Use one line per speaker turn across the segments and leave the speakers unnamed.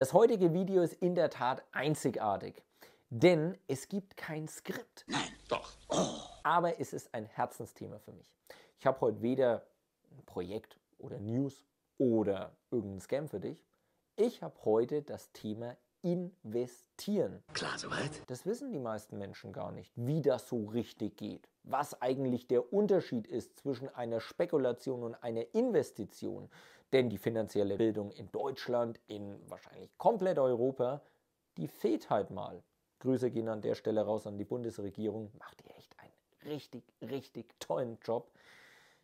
Das heutige Video ist in der Tat einzigartig, denn es gibt kein Skript. Nein, doch. Aber es ist ein Herzensthema für mich. Ich habe heute weder ein Projekt oder News oder irgendeinen Scam für dich. Ich habe heute das Thema investieren. Klar, soweit. Das wissen die meisten Menschen gar nicht, wie das so richtig geht was eigentlich der Unterschied ist zwischen einer Spekulation und einer Investition. Denn die finanzielle Bildung in Deutschland, in wahrscheinlich komplett Europa, die fehlt halt mal. Grüße gehen an der Stelle raus an die Bundesregierung. Macht ihr echt einen richtig, richtig tollen Job,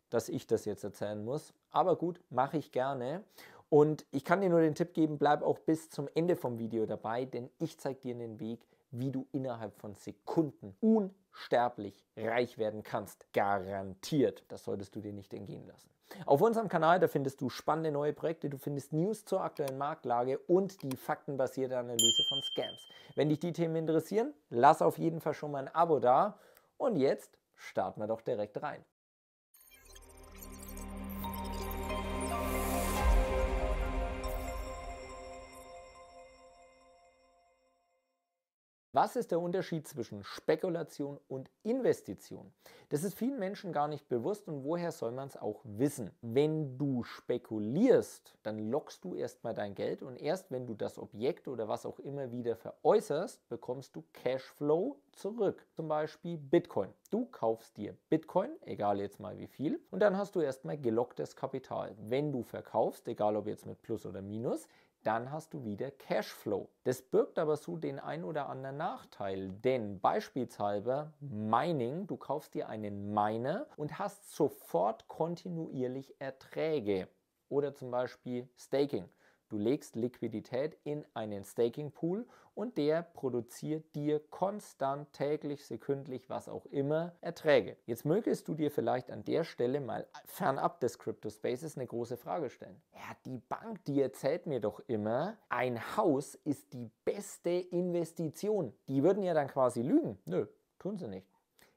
dass ich das jetzt erzählen muss. Aber gut, mache ich gerne. Und ich kann dir nur den Tipp geben, bleib auch bis zum Ende vom Video dabei, denn ich zeige dir den Weg, wie du innerhalb von Sekunden un sterblich reich werden kannst. Garantiert. Das solltest du dir nicht entgehen lassen. Auf unserem Kanal, da findest du spannende neue Projekte, du findest News zur aktuellen Marktlage und die faktenbasierte Analyse von Scams. Wenn dich die Themen interessieren, lass auf jeden Fall schon mal ein Abo da. Und jetzt starten wir doch direkt rein. Was ist der Unterschied zwischen Spekulation und Investition? Das ist vielen Menschen gar nicht bewusst und woher soll man es auch wissen? Wenn du spekulierst, dann lockst du erstmal dein Geld und erst wenn du das Objekt oder was auch immer wieder veräußerst, bekommst du Cashflow zurück. Zum Beispiel Bitcoin. Du kaufst dir Bitcoin, egal jetzt mal wie viel, und dann hast du erstmal gelocktes Kapital. Wenn du verkaufst, egal ob jetzt mit Plus oder Minus, dann hast du wieder Cashflow. Das birgt aber so den ein oder anderen Nachteil, denn beispielsweise Mining, du kaufst dir einen Miner und hast sofort kontinuierlich Erträge oder zum Beispiel Staking. Du legst Liquidität in einen Staking Pool und der produziert dir konstant, täglich, sekündlich, was auch immer, Erträge. Jetzt mögest du dir vielleicht an der Stelle mal fernab des Crypto Spaces eine große Frage stellen. Ja, die Bank, die erzählt mir doch immer, ein Haus ist die beste Investition. Die würden ja dann quasi lügen. Nö, tun sie nicht.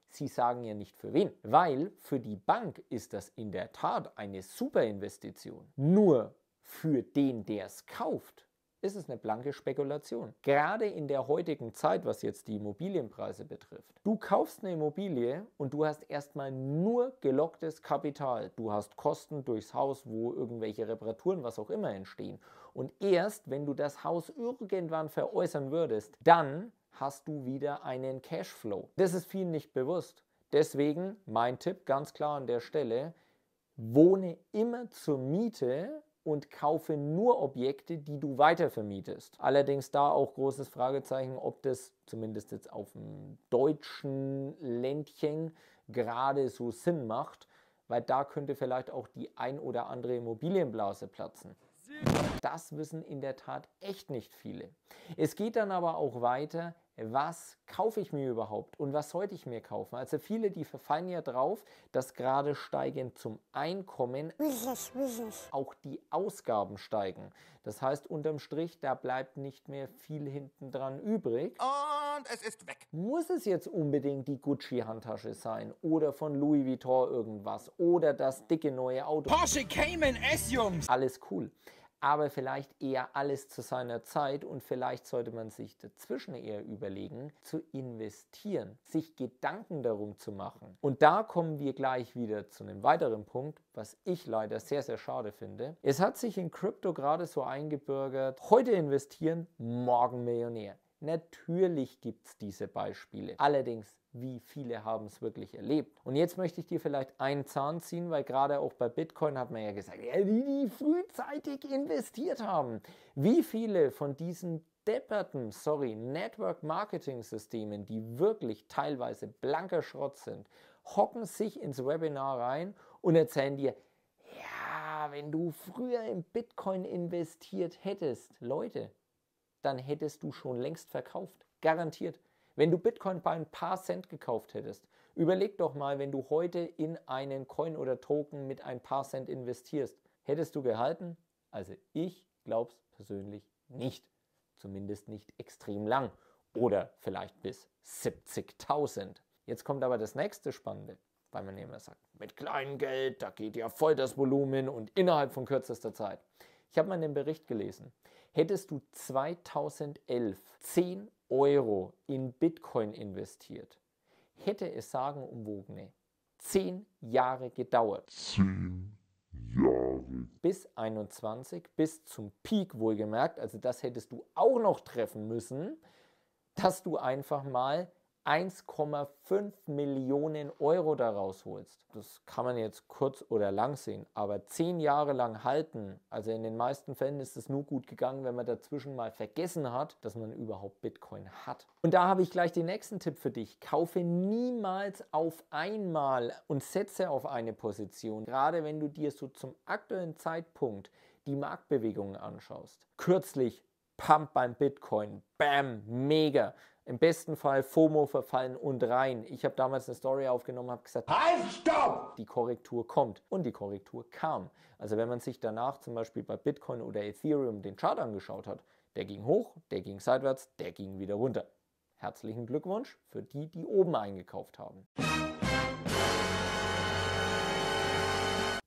Sie sagen ja nicht für wen, weil für die Bank ist das in der Tat eine super Investition. Nur für den, der es kauft, ist es eine blanke Spekulation. Gerade in der heutigen Zeit, was jetzt die Immobilienpreise betrifft. Du kaufst eine Immobilie und du hast erstmal nur gelocktes Kapital. Du hast Kosten durchs Haus, wo irgendwelche Reparaturen, was auch immer entstehen. Und erst, wenn du das Haus irgendwann veräußern würdest, dann hast du wieder einen Cashflow. Das ist vielen nicht bewusst. Deswegen mein Tipp ganz klar an der Stelle, wohne immer zur Miete und kaufe nur Objekte, die du weitervermietest. Allerdings da auch großes Fragezeichen, ob das zumindest jetzt auf dem deutschen Ländchen gerade so Sinn macht, weil da könnte vielleicht auch die ein oder andere Immobilienblase platzen. Das wissen in der Tat echt nicht viele. Es geht dann aber auch weiter was kaufe ich mir überhaupt und was sollte ich mir kaufen? Also viele, die verfallen ja drauf, dass gerade steigend zum Einkommen auch die Ausgaben steigen. Das heißt, unterm Strich, da bleibt nicht mehr viel hinten dran übrig. Und es ist weg. Muss es jetzt unbedingt die Gucci-Handtasche sein oder von Louis Vuitton irgendwas oder das dicke neue Auto? Porsche Cayman S, Jungs! Alles cool aber vielleicht eher alles zu seiner Zeit und vielleicht sollte man sich dazwischen eher überlegen, zu investieren, sich Gedanken darum zu machen. Und da kommen wir gleich wieder zu einem weiteren Punkt, was ich leider sehr, sehr schade finde. Es hat sich in Krypto gerade so eingebürgert, heute investieren, morgen Millionär. Natürlich gibt es diese Beispiele. Allerdings wie viele haben es wirklich erlebt. Und jetzt möchte ich dir vielleicht einen Zahn ziehen, weil gerade auch bei Bitcoin hat man ja gesagt, ja, die, die frühzeitig investiert haben. Wie viele von diesen depperten, sorry, Network Marketing Systemen, die wirklich teilweise blanker Schrott sind, hocken sich ins Webinar rein und erzählen dir, ja, wenn du früher in Bitcoin investiert hättest, Leute, dann hättest du schon längst verkauft. Garantiert. Wenn du Bitcoin bei ein paar Cent gekauft hättest, überleg doch mal, wenn du heute in einen Coin oder Token mit ein paar Cent investierst, hättest du gehalten? Also ich glaube es persönlich nicht. Zumindest nicht extrem lang. Oder vielleicht bis 70.000. Jetzt kommt aber das nächste Spannende, weil man immer sagt, mit kleinem Geld, da geht ja voll das Volumen und innerhalb von kürzester Zeit. Ich habe mal einen Bericht gelesen. Hättest du 2011 10 Euro in Bitcoin investiert, hätte es sagenumwogene zehn Jahre gedauert. Zehn Jahre. Bis 21, bis zum Peak wohlgemerkt, also das hättest du auch noch treffen müssen, dass du einfach mal 1,5 Millionen Euro daraus holst, das kann man jetzt kurz oder lang sehen, aber zehn Jahre lang halten, also in den meisten Fällen ist es nur gut gegangen, wenn man dazwischen mal vergessen hat, dass man überhaupt Bitcoin hat. Und da habe ich gleich den nächsten Tipp für dich. Kaufe niemals auf einmal und setze auf eine Position, gerade wenn du dir so zum aktuellen Zeitpunkt die Marktbewegungen anschaust. Kürzlich Pump beim Bitcoin, bam, mega im besten Fall FOMO verfallen und rein. Ich habe damals eine Story aufgenommen, habe gesagt, halt, stopp! Die Korrektur kommt und die Korrektur kam. Also wenn man sich danach zum Beispiel bei Bitcoin oder Ethereum den Chart angeschaut hat, der ging hoch, der ging seitwärts, der ging wieder runter. Herzlichen Glückwunsch für die, die oben eingekauft haben.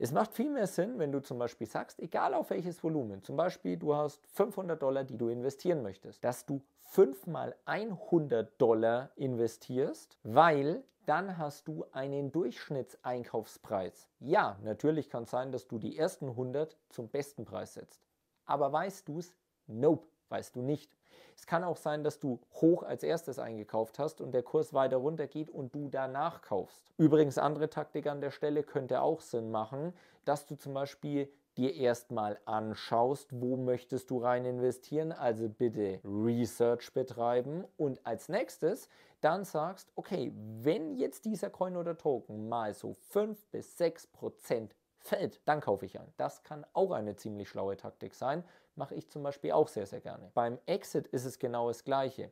Es macht viel mehr Sinn, wenn du zum Beispiel sagst, egal auf welches Volumen, zum Beispiel du hast 500 Dollar, die du investieren möchtest, dass du 5 mal 100 Dollar investierst, weil dann hast du einen Durchschnittseinkaufspreis. Ja, natürlich kann es sein, dass du die ersten 100 zum besten Preis setzt. Aber weißt du es? Nope weißt du nicht. Es kann auch sein, dass du hoch als erstes eingekauft hast und der Kurs weiter runter geht und du danach kaufst. Übrigens, andere Taktik an der Stelle könnte auch Sinn machen, dass du zum Beispiel dir erstmal anschaust, wo möchtest du rein investieren, also bitte Research betreiben und als nächstes dann sagst, okay, wenn jetzt dieser Coin oder Token mal so 5 bis 6 Prozent fällt, dann kaufe ich ein. Das kann auch eine ziemlich schlaue Taktik sein mache ich zum Beispiel auch sehr, sehr gerne. Beim Exit ist es genau das Gleiche.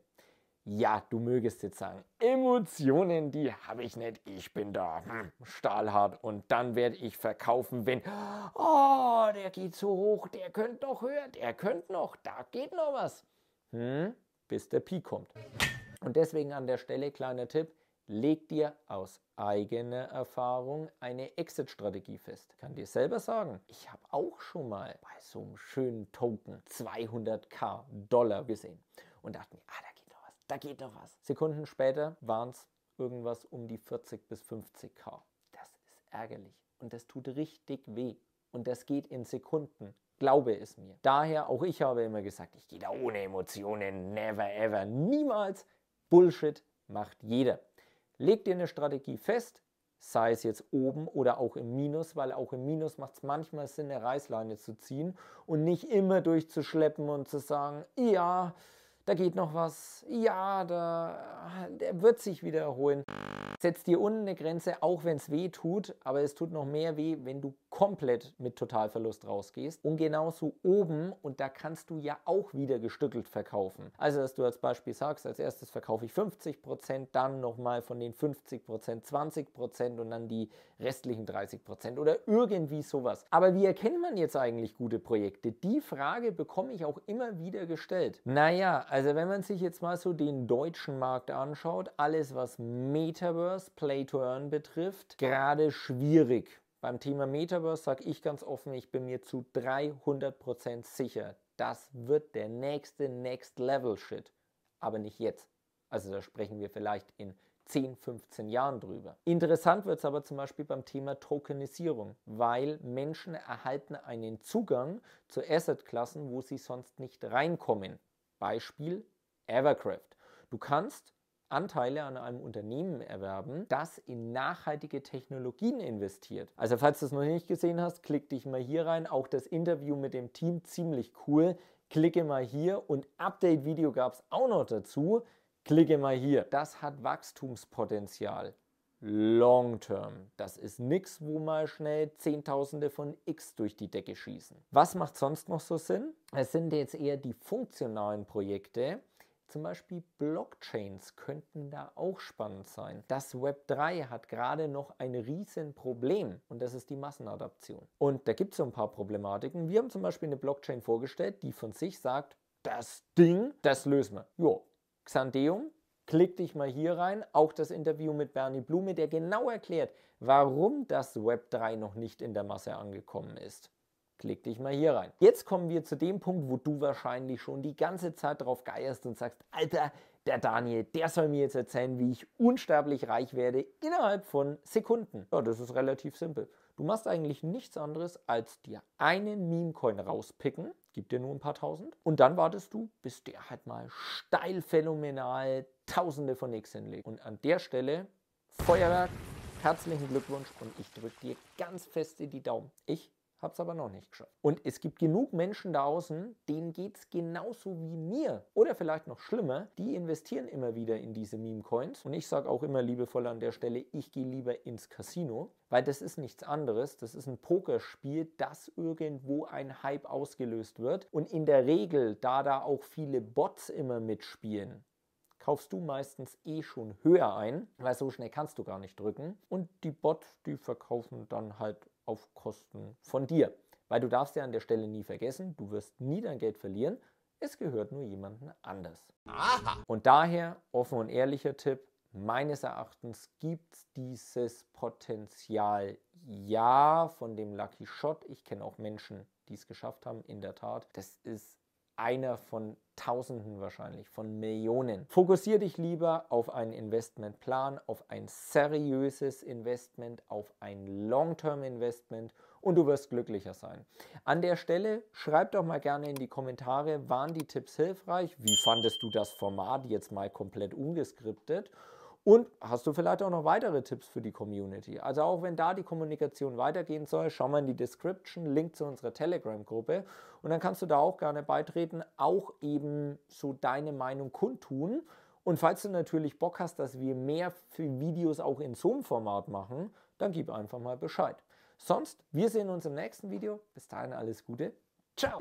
Ja, du mögest jetzt sagen, Emotionen, die habe ich nicht. Ich bin da hm, stahlhart und dann werde ich verkaufen, wenn, oh, der geht so hoch, der könnte noch höher, der könnte noch, da geht noch was. Hm, bis der Pi kommt. Und deswegen an der Stelle kleiner Tipp, Leg dir aus eigener Erfahrung eine Exit-Strategie fest. Kann dir selber sagen, ich habe auch schon mal bei so einem schönen Token 200k Dollar gesehen und dachte mir, ah, da geht doch was, da geht doch was. Sekunden später waren es irgendwas um die 40 bis 50k. Das ist ärgerlich und das tut richtig weh und das geht in Sekunden. Glaube es mir. Daher, auch ich habe immer gesagt, ich gehe da ohne Emotionen, never ever, niemals. Bullshit macht jeder. Leg dir eine Strategie fest, sei es jetzt oben oder auch im Minus, weil auch im Minus macht es manchmal Sinn, eine Reißleine zu ziehen und nicht immer durchzuschleppen und zu sagen, ja, da geht noch was, ja, da der wird sich wieder erholen. Setz dir unten eine Grenze, auch wenn es weh tut, aber es tut noch mehr weh, wenn du komplett mit Totalverlust rausgehst und genauso oben und da kannst du ja auch wieder gestückelt verkaufen. Also, dass du als Beispiel sagst, als erstes verkaufe ich 50%, dann nochmal von den 50% 20% und dann die restlichen 30% oder irgendwie sowas. Aber wie erkennt man jetzt eigentlich gute Projekte? Die Frage bekomme ich auch immer wieder gestellt. Naja, also wenn man sich jetzt mal so den deutschen Markt anschaut, alles was Metaverse, Play to Earn betrifft, gerade schwierig. Beim Thema Metaverse sage ich ganz offen, ich bin mir zu 300% sicher, das wird der nächste Next Level Shit. Aber nicht jetzt. Also da sprechen wir vielleicht in 10, 15 Jahren drüber. Interessant wird es aber zum Beispiel beim Thema Tokenisierung, weil Menschen erhalten einen Zugang zu Assetklassen, wo sie sonst nicht reinkommen. Beispiel Evercraft. Du kannst Anteile an einem Unternehmen erwerben, das in nachhaltige Technologien investiert. Also falls du es noch nicht gesehen hast, klick dich mal hier rein. Auch das Interview mit dem Team ziemlich cool. Klicke mal hier und Update-Video gab es auch noch dazu. Klicke mal hier. Das hat Wachstumspotenzial. Long Term. Das ist nichts, wo mal schnell Zehntausende von X durch die Decke schießen. Was macht sonst noch so Sinn? Es sind jetzt eher die funktionalen Projekte, zum Beispiel Blockchains könnten da auch spannend sein. Das Web 3 hat gerade noch ein Riesenproblem und das ist die Massenadaption. Und da gibt es so ein paar Problematiken. Wir haben zum Beispiel eine Blockchain vorgestellt, die von sich sagt, das Ding, das lösen wir. Jo, Xandeum, klick dich mal hier rein. Auch das Interview mit Bernie Blume, der genau erklärt, warum das Web 3 noch nicht in der Masse angekommen ist klick dich mal hier rein. Jetzt kommen wir zu dem Punkt, wo du wahrscheinlich schon die ganze Zeit drauf geierst und sagst, Alter, der Daniel, der soll mir jetzt erzählen, wie ich unsterblich reich werde innerhalb von Sekunden. Ja, das ist relativ simpel. Du machst eigentlich nichts anderes, als dir einen Meme-Coin rauspicken, gibt dir nur ein paar tausend, und dann wartest du, bis der halt mal steil phänomenal tausende von X hinlegt. Und an der Stelle Feuerwerk, herzlichen Glückwunsch und ich drücke dir ganz feste die Daumen. Ich habe es aber noch nicht geschafft. Und es gibt genug Menschen da außen, denen geht es genauso wie mir oder vielleicht noch schlimmer, die investieren immer wieder in diese Meme-Coins. Und ich sage auch immer liebevoll an der Stelle, ich gehe lieber ins Casino, weil das ist nichts anderes. Das ist ein Pokerspiel, das irgendwo ein Hype ausgelöst wird. Und in der Regel, da da auch viele Bots immer mitspielen, kaufst du meistens eh schon höher ein, weil so schnell kannst du gar nicht drücken. Und die Bots, die verkaufen dann halt auf Kosten von dir. Weil du darfst ja an der Stelle nie vergessen, du wirst nie dein Geld verlieren, es gehört nur jemandem anders. Aha. Und daher offen und ehrlicher Tipp, meines Erachtens gibt es dieses Potenzial ja von dem Lucky Shot. Ich kenne auch Menschen, die es geschafft haben, in der Tat. Das ist einer von Tausenden wahrscheinlich, von Millionen. Fokussiere dich lieber auf einen Investmentplan, auf ein seriöses Investment, auf ein Long-Term-Investment und du wirst glücklicher sein. An der Stelle schreib doch mal gerne in die Kommentare, waren die Tipps hilfreich? Wie fandest du das Format jetzt mal komplett ungeskriptet? Und hast du vielleicht auch noch weitere Tipps für die Community? Also auch wenn da die Kommunikation weitergehen soll, schau mal in die Description, Link zu unserer Telegram-Gruppe und dann kannst du da auch gerne beitreten, auch eben so deine Meinung kundtun. Und falls du natürlich Bock hast, dass wir mehr Videos auch in Zoom-Format machen, dann gib einfach mal Bescheid. Sonst, wir sehen uns im nächsten Video. Bis dahin alles Gute. Ciao!